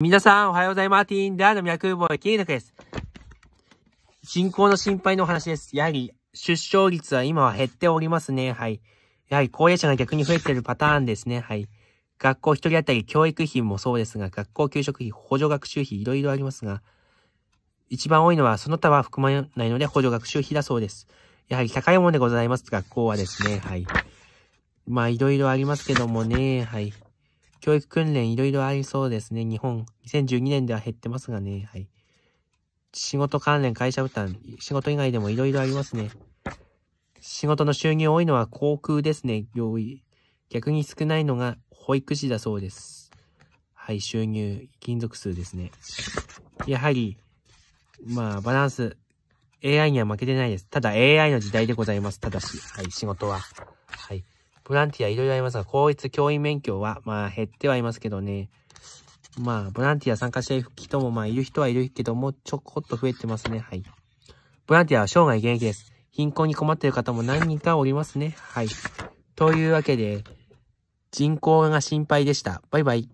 皆さん、おはようございます。ティンダーの脈ボイ、キリタクです。人口の心配のお話です。やはり、出生率は今は減っておりますね。はい。やはり高齢者が逆に増えているパターンですね。はい。学校一人当たり教育費もそうですが、学校給食費、補助学習費、いろいろありますが、一番多いのはその他は含まないので補助学習費だそうです。やはり高いものでございます。学校はですね。はい。まあ、いろいろありますけどもね。はい。教育訓練いろいろありそうですね。日本。2012年では減ってますがね。はい。仕事関連、会社負担、仕事以外でもいろいろありますね。仕事の収入多いのは航空ですね。用意。逆に少ないのが保育士だそうです。はい、収入、金属数ですね。やはり、まあ、バランス、AI には負けてないです。ただ AI の時代でございます。ただし、はい、仕事は。はい。ボランティアいろいろありますが、公立教員免許は、まあ減ってはいますけどね。まあ、ボランティア参加している人も、まあ、いる人はいるけども、ちょこっと増えてますね。はい。ボランティアは生涯現役です。貧困に困っている方も何人かおりますね。はい。というわけで、人口が心配でした。バイバイ。